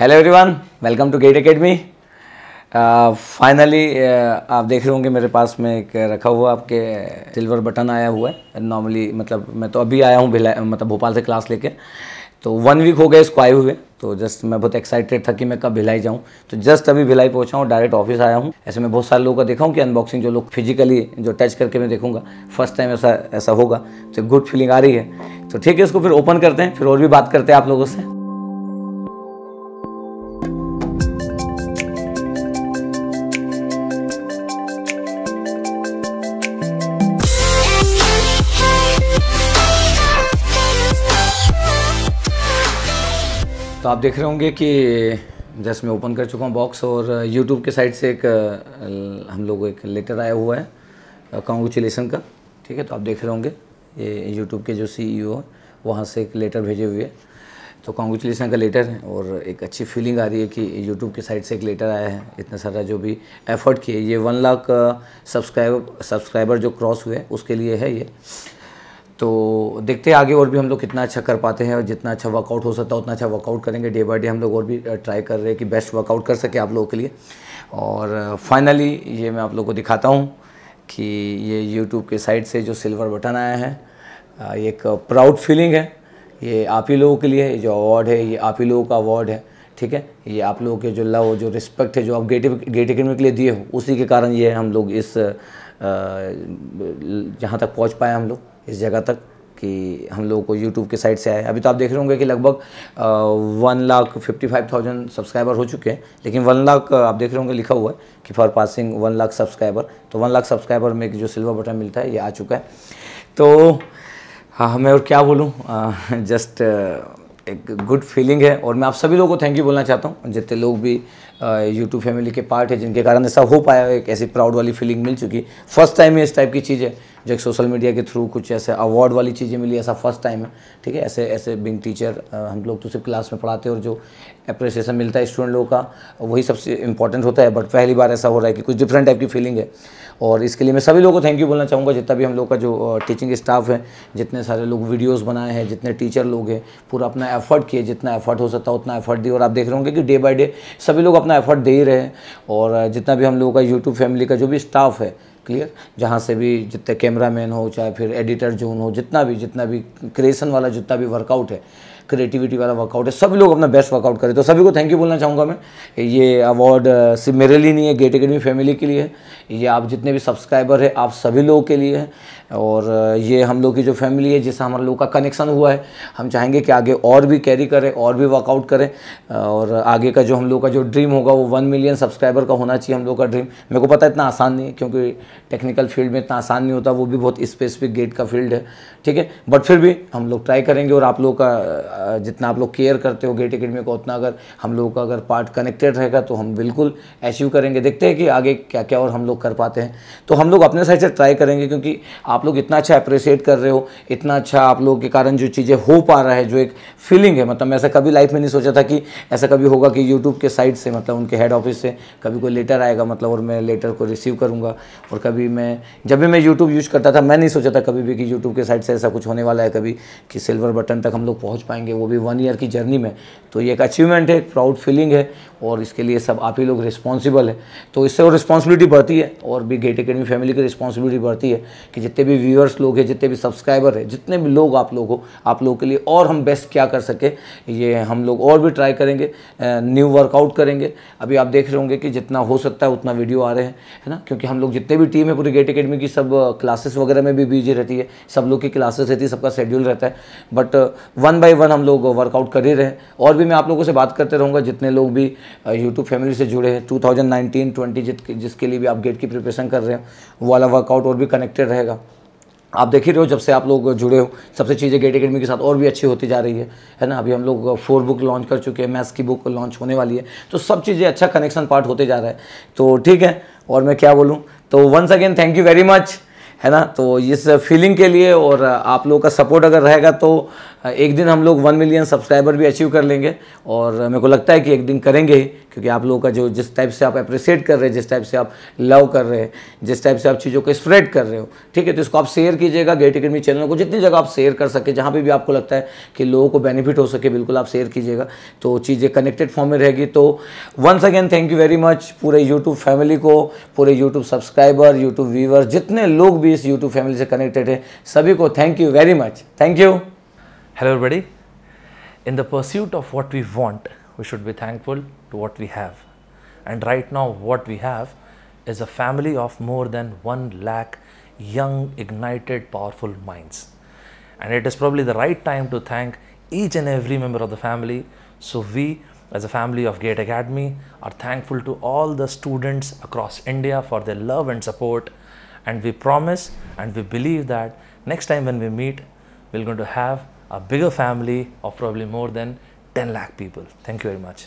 Hello everyone welcome to GATE Academy finally आप देख रहे होंगे मेरे पास में एक रखा हुआ आपके सिल्वर बटन आया हुआ है नॉर्मली मतलब मैं तो अभी आया हूँ मतलब भोपाल से क्लास लेके तो वन वीक हो गए इसको आए हुए तो जस्ट मैं बहुत एक्साइटेड था कि मैं कब भिलाई जाऊँ तो जस्ट अभी भिलाई पहुँचा हूँ डायरेक्ट ऑफिस आया हूँ ऐसे में बहुत सारे लोगों का देखा हूँ कि अनबॉक्सिंग जो लोग फिजिकली जो टच करके मैं देखूँगा फर्स्ट टाइम ऐसा ऐसा होगा तो गुड फीलिंग आ रही है तो ठीक है इसको फिर ओपन करते हैं फिर और भी बात करते हैं आप लोगों से तो आप देख रहे होंगे कि जैसे मैं ओपन कर चुका हूँ बॉक्स और यूट्यूब के साइड से एक हम लोग एक लेटर आया हुआ है कॉन्ग्रेचुलेसन का ठीक है तो आप देख रहे होंगे ये यूट्यूब के जो सी ई वहाँ से एक लेटर भेजे हुए तो कॉन्ग्रेचुलेसन का लेटर है और एक अच्छी फीलिंग आ रही है कि यूट्यूब के साइड से एक लेटर आया है इतना सारा जो भी एफर्ट किए ये वन लाख सब्सक्राइबर सब्सक्राइबर जो क्रॉस हुए उसके लिए है ये तो देखते हैं आगे और भी हम लोग कितना अच्छा कर पाते हैं और जितना अच्छा वर्कआउट हो सकता है उतना अच्छा वर्कआउट करेंगे डे बाई डे हम लोग और भी ट्राई कर रहे हैं कि बेस्ट वर्कआउट कर सके आप लोगों के लिए और फाइनली ये मैं आप लोग को दिखाता हूँ कि ये यूट्यूब के साइड से जो सिल्वर बटन आया है ये एक प्राउड फीलिंग है ये आप ही लोगों के लिए जो अवार्ड है ये आप ही लोगों का अवार्ड है ठीक है ये आप लोगों के जो लव जो रिस्पेक्ट है जो आप गेट गेट अकेडमी के लिए दिए हो उसी के कारण ये हम लोग इस जहाँ तक पहुँच पाए हम लोग इस जगह तक कि हम लोगों को यूट्यूब के साइड से आए अभी तो आप देख रहे होंगे कि लगभग one lakh fifty five thousand subscriber हो चुके हैं लेकिन वन लाख आप देख रहे होंगे लिखा हुआ है कि for passing one lakh subscriber तो वन लाख सब्सक्राइबर में जो सिल्वर बटन मिलता है ये आ चुका है तो हाँ मैं और क्या बोलूँ जस्ट एक गुड फीलिंग है और मैं आप सभी लोगों को थैंक यू बोलना चाहता हूँ जितने लोग भी यूट्यूब फैमिली के पार्ट है जिनके कारण ऐसा हो पाया एक ऐसी प्राउड वाली फीलिंग मिल चुकी फर्स्ट टाइम ही इस टाइप की चीज़ है जो एक सोशल मीडिया के थ्रू कुछ ऐसे अवार्ड वाली चीज़ें मिली ऐसा फर्स्ट टाइम है ठीक है ऐसे ऐसे बिंग टीचर हम लोग तो सिर्फ क्लास में पढ़ाते हैं और जो अप्रिसिएशन मिलता है स्टूडेंट लोगों का वही सबसे इंपॉर्टेंट होता है बट पहली बार ऐसा हो रहा है कि कुछ डिफरेंट टाइप की फीलिंग है और इसके लिए मैं सभी लोगों को थैंक यू बोलना चाहूँगा जितना भी हम लोग का जो टीचिंग स्टाफ है जितने सारे लोग वीडियोस बनाए हैं जितने टीचर लोग हैं पूरा अपना एफर्ट किए जितना एफर्ट हो सकता है उतना एफर्ट दिए और आप देख रहे होंगे कि डे बाई डे सभी लोग अपना एफर्ट दे ही रहे हैं और जितना भी हम लोगों का यूट्यूब फैमिली का जो भी स्टाफ है क्लियर जहाँ से भी जितने कैमरा मैन हो चाहे फिर एडिटर जोन हो जितना भी जितना भी क्रिएशन वाला जितना भी वर्कआउट है क्रिएटिविटी वाला वर्कआउट है सभी लोग अपना बेस्ट वर्कआउट करें तो सभी को थैंक यू बोलना चाहूँगा मैं ये अवार्ड सिर्फ मेरे लिए नहीं है गेट अकेडमी फैमिली के लिए है ये आप जितने भी सब्सक्राइबर है आप सभी लोगों के लिए है और ये हम लोग की जो फैमिली है जिससे हमारे लोग का कनेक्शन हुआ है हम चाहेंगे कि आगे और भी कैरी करें और भी वर्कआउट करें और आगे का जो हम लोग का जो ड्रीम होगा वो वन मिलियन सब्सक्राइबर का होना चाहिए हम लोग का ड्रीम मेरे को पता इतना आसान नहीं है क्योंकि टेक्निकल फील्ड में इतना आसान नहीं होता वो भी बहुत स्पेसिफिक गेट का फील्ड है ठीक है बट फिर भी हम लोग ट्राई करेंगे और आप लोग का जितना आप लोग केयर करते हो गेट अकेडमी को उतना अगर हम लोग का अगर पार्ट कनेक्टेड रहेगा तो हम बिल्कुल अचीव करेंगे देखते हैं कि आगे क्या क्या और हम लोग कर पाते हैं तो हम लोग अपने साइड से ट्राई करेंगे क्योंकि आप लोग इतना अच्छा अप्रिसिएट कर रहे हो इतना अच्छा आप लोगों के कारण जो चीज़ें हो पा रहा है जो एक फीलिंग है मतलब मैं ऐसा कभी लाइफ में नहीं सोचा था कि ऐसा कभी होगा कि यूट्यूब के साइड से मतलब उनके हेड ऑफिस से कभी कोई लेटर आएगा मतलब और मैं लेटर को रिसीव करूँगा और कभी मैं जब भी मैं यूट्यूब यूज़ करता था मैं नहीं सोचा था कभी भी कि यूट्यूब के साइड से ऐसा कुछ होने वाला है कभी कि सिल्वर बटन तक हम लोग पहुँच पाएंगे वो भी वन ईयर की जर्नी में तो ये एक अचीवमेंट है एक प्राउड फीलिंग है और इसके लिए सब आप ही लोग रिस्पॉन्सिबल है तो इससे वो रिस्पॉन्सिबिलिटी बढ़ती है और भी गेट अकेडमी फैमिली की रिस्पॉन्सिबिलिटी बढ़ती है कि जितने भी व्यूअर्स लोग हैं जितने भी सब्सक्राइबर हैं जितने भी लोग आप लोग हो आप लोगों के लिए और हम बेस्ट क्या कर सके ये हम लोग और भी ट्राई करेंगे न्यू वर्कआउट करेंगे अभी आप देख रहे होंगे कि जितना हो सकता है उतना वीडियो आ रहे हैं है ना क्योंकि हम लोग जितने भी टीम है पूरी गेट अकेडमी की सब क्लासेस वगैरह में भी बिजी रहती है सब लोग की क्लासेस रहती है सबका शेड्यूल रहता है बट वन बाई वन हम लोग वर्कआउट कर ही रहे हैं और भी मैं आप लोगों से बात करते रहूँगा जितने लोग भी यूट्यूब फैमिली से जुड़े हैं टू थाउजेंड नाइनटीन ट्वेंटी जिसके लिए भी आप गेट की प्रिपरेशन कर रहे हैं वो वाला वर्कआउट और भी कनेक्टेड रहेगा आप देख ही रहे हो जब से आप लोग जुड़े हो सबसे चीज़ें गेट अकेडमी के साथ और भी अच्छी होती जा रही है है ना अभी हम लोग फोर बुक लॉन्च कर चुके हैं मैथ्स की बुक लॉन्च होने वाली है तो सब चीज़ें अच्छा कनेक्शन पार्ट होते जा रहा है तो ठीक है और मैं क्या बोलूँ तो once again thank you very much है ना तो इस फीलिंग के लिए और आप लोगों का सपोर्ट अगर रहेगा तो एक दिन हम लोग वन मिलियन सब्सक्राइबर भी अचीव कर लेंगे और मेरे को लगता है कि एक दिन करेंगे ही क्योंकि आप लोगों का जो जिस टाइप से आप अप्रिसिएट कर रहे हैं जिस टाइप से आप लव कर रहे हैं जिस टाइप से आप चीज़ों को स्प्रेड कर रहे हो ठीक है तो इसको आप शेयर कीजिएगा गेट अकेडमी चैनल को जितनी जगह आप शेयर कर सके जहाँ पर भी, भी आपको लगता है कि लोगों को बेनिफिट हो सके बिल्कुल आप शेयर कीजिएगा तो चीज़ें कनेक्टेड फॉर्म में रहेगी तो once again thank you very much पूरे यूट्यूब फैमिली को पूरे यूट्यूब सब्सक्राइबर यूट्यूब व्यूवर जितने लोग भी इस यूट्यूब फैमिली से कनेक्टेड हैं सभी को thank you very much thank you Hello everybody. In the pursuit of what we want, we should be thankful to what we have. And right now what we have is a family of more than 1 lakh young, ignited, powerful minds. And it is probably the right time to thank each and every member of the family. So we as a family of Gate Academy are thankful to all the students across India for their love and support. And we promise and we believe that next time when we meet, we're going to have a bigger family of probably more than 10 lakh people. Thank you very much.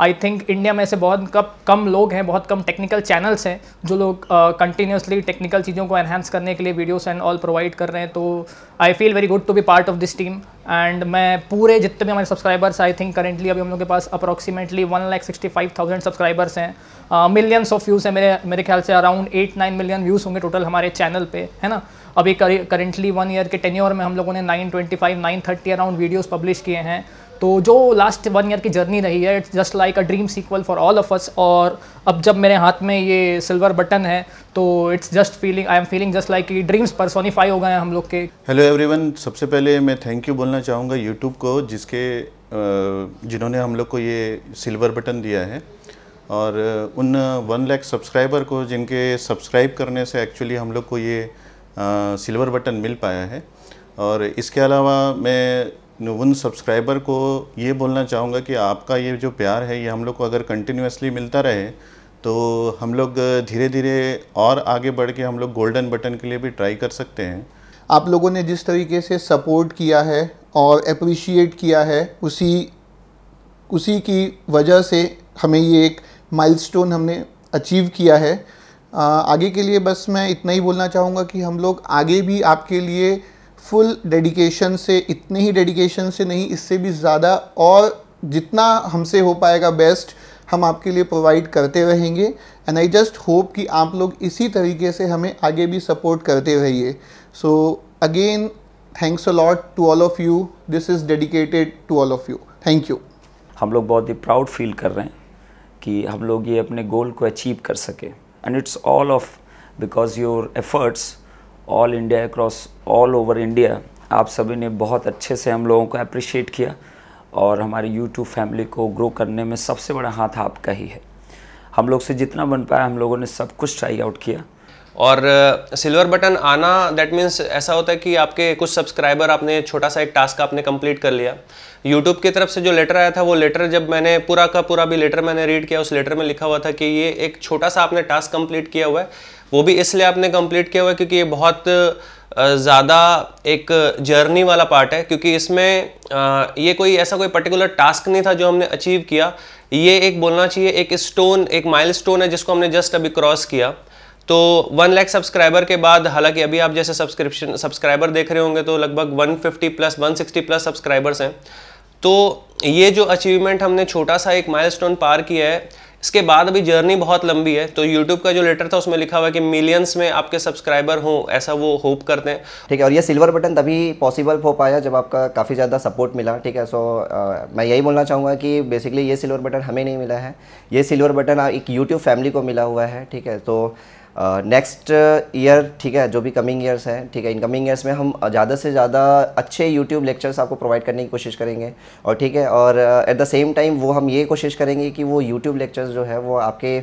I think India में ऐसे बहुत कम कम लोग हैं बहुत कम technical channels हैं जो लोग continuously technical चीज़ों को एनहेंस करने के लिए वीडियोस एंड ऑल प्रोवाइड कर रहे हैं तो I feel very good to be part of this team and मैं पूरे जितने भी हमारे सब्सक्राइबर्स आई थिंक करेंटली अभी हम लोग के पास approximately one lakh sixty five thousand subscribers हैं मिलियंस ऑफ व्यूज़ हैं मेरे मेरे ख्याल से around eight nine million views होंगे टोटल हमारे चैनल पे है ना अभी करेंटली वन ईयर के टेन्योर में हम लोगों ने nine twenty five nine thirty around videos publish किए हैं तो जो लास्ट वन ईयर की जर्नी रही है it's just like a dream sequel for all of us और अब जब मेरे हाथ में ये सिल्वर बटन है तो it's just feeling I am feeling just like कि ड्रीम्स सोनीफाई हो गए हैं हम लोग के हेलो एवरीवन सबसे पहले मैं थैंक यू बोलना चाहूँगा यूट्यूब को जिसके जिन्होंने हम लोग को ये सिल्वर बटन दिया है और उन वन लैख सब्सक्राइबर को जिनके सब्सक्राइब करने से एक्चुअली हम लोग को ये सिल्वर बटन मिल पाया है और इसके अलावा मैं उन सब्सक्राइबर को ये बोलना चाहूँगा कि आपका ये जो प्यार है ये हम लोग को अगर कंटिन्यूसली मिलता रहे तो हम लोग धीरे धीरे और आगे बढ़ के हम लोग गोल्डन बटन के लिए भी ट्राई कर सकते हैं आप लोगों ने जिस तरीके से सपोर्ट किया है और अप्रिशिएट किया है उसी उसी की वजह से हमें ये एक माइलस्टोन हमने अचीव किया है आगे के लिए बस मैं इतना ही बोलना चाहूँगा कि हम लोग आगे भी आपके लिए फुल डेडिकेशन से इतने ही डेडिकेशन से नहीं इससे भी ज़्यादा और जितना हमसे हो पाएगा बेस्ट हम आपके लिए प्रोवाइड करते रहेंगे एंड आई जस्ट होप कि आप लोग इसी तरीके से हमें आगे भी सपोर्ट करते रहिए so again thanks a lot to all of you this is dedicated to all of you thank you हम लोग बहुत ही प्राउड फील कर रहे हैं कि हम लोग ये अपने गोल को अचीव कर सकें and it's all of because your efforts all India across all over India आप सभी ने बहुत अच्छे से हम लोगों को अप्रिशिएट किया और हमारी यूट्यूब फैमिली को ग्रो करने में सबसे बड़ा हाथ आपका ही है हम लोग से जितना बन पाया हम लोगों ने सब कुछ ट्राई आउट किया और सिल्वर uh, बटन आना दैट मीन्स ऐसा होता है कि आपके कुछ सब्सक्राइबर आपने छोटा सा एक टास्क आपने कंप्लीट कर लिया यूट्यूब की तरफ से जो लेटर आया था वो लेटर जब मैंने पूरा का पूरा भी लेटर मैंने रीड किया उस लेटर में लिखा हुआ था कि ये एक छोटा सा आपने टास्क कंप्लीट किया हुआ है वो भी इसलिए आपने कंप्लीट किया हुआ है क्योंकि ये बहुत ज़्यादा एक जर्नी वाला पार्ट है क्योंकि इसमें ये कोई ऐसा कोई पर्टिकुलर टास्क नहीं था जो हमने अचीव किया ये एक बोलना चाहिए एक स्टोन एक माइलस्टोन है जिसको हमने जस्ट अभी क्रॉस किया तो वन लाख सब्सक्राइबर के बाद हालांकि अभी आप जैसे सब्सक्रिप्शन सब्सक्राइबर देख रहे होंगे तो लगभग 150 प्लस 160 प्लस सब्सक्राइबर्स हैं तो ये जो अचीवमेंट हमने छोटा सा एक माइलस्टोन पार किया है इसके बाद अभी जर्नी बहुत लंबी है तो यूट्यूब का जो लेटर था उसमें लिखा हुआ कि मिलियंस में आपके सब्सक्राइबर हों ऐसा वो होप करते हैं ठीक है और ये सिल्वर बटन तभी पॉसिबल हो पाया जब आपका काफ़ी ज़्यादा सपोर्ट मिला ठीक है सो मैं यही बोलना चाहूँगा कि बेसिकली ये सिल्वर बटन हमें नहीं मिला है ये सिल्वर बटन एक यूट्यूब फैमिली को मिला हुआ है ठीक है तो नेक्स्ट ईयर ठीक है जो भी कमिंग ईयर्स हैं ठीक है इन कमिंग ईयर्स में हम ज़्यादा से ज़्यादा अच्छे यूट्यूब लेक्चर्स आपको प्रोवाइड करने की कोशिश करेंगे और ठीक है और एट द सेम टाइम वो हम ये कोशिश करेंगे कि वो यूट्यूब लेक्चर्स जो है वो आपके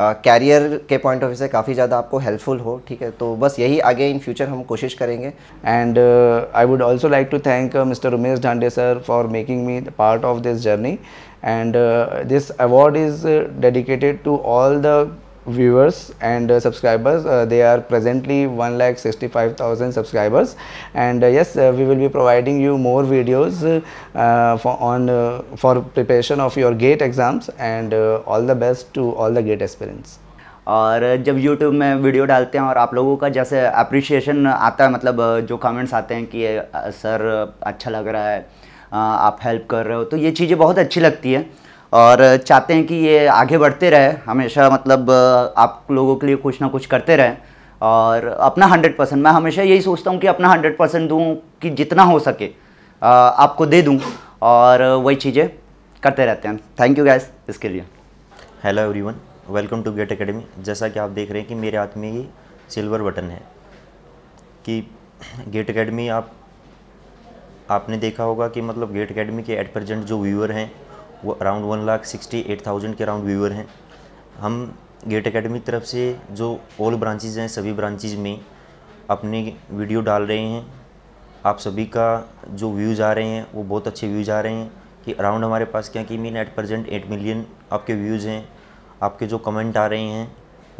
कैरियर uh, के पॉइंट ऑफ व्यू से काफ़ी ज़्यादा आपको हेल्पफुल हो ठीक है तो बस यही आगे इन फ्यूचर हम कोशिश करेंगे and I would also like to thank mister Umesh Dhande sir for making me part of this journey and this award is dedicated to all the viewers and uh, subscribers uh, they are presently 1 lakh 65000 subscribers and uh, yes uh, we will be providing you more videos uh, for on uh, for preparation of your gate exams and uh, all the best to all the gate aspirants और जब YouTube में video डालते हैं और आप लोगों का जैसे अप्रिशिएशन आता है मतलब जो कमेंट्स आते हैं कि सर अच्छा लग रहा है आप हेल्प कर रहे हो तो ये चीज़ें बहुत अच्छी लगती है और चाहते हैं कि ये आगे बढ़ते रहे हमेशा मतलब आप लोगों के लिए कुछ ना कुछ करते रहें और अपना हंड्रेड परसेंट मैं हमेशा यही सोचता हूँ कि अपना हंड्रेड परसेंट दूँ कि जितना हो सके आपको दे दूँ और वही चीज़ें करते रहते हैं थैंक यू गैस इसके लिए hello everyone welcome to GATE Academy जैसा कि आप देख रहे हैं कि मेरे हाथ में ये सिल्वर बटन है कि गेट अकेडमी आप आपने देखा होगा कि मतलब गेट अकेडमी के एट प्रजेंट जो व्यूअर हैं वो around one lakh sixty eight thousand के अराउंड व्यूअर हैं हम गेट अकेडमी तरफ से जो ऑल ब्रांचेज हैं सभी ब्रांचेज में अपने वीडियो डाल रहे हैं आप सभी का जो व्यूज़ आ रहे हैं वो बहुत अच्छे व्यूज़ आ रहे हैं कि अराउंड हमारे पास क्या कि mean at present eight million आपके व्यूज़ हैं आपके जो कमेंट आ रहे हैं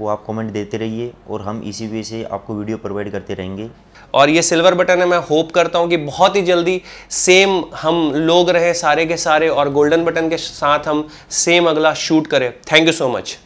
वो आप कमेंट देते रहिए और हम इसी वे से आपको वीडियो प्रोवाइड करते रहेंगे और ये सिल्वर बटन है मैं होप करता हूँ कि बहुत ही जल्दी सेम हम लोग रहे सारे के सारे और गोल्डन बटन के साथ हम सेम अगला शूट करें थैंक यू सो मच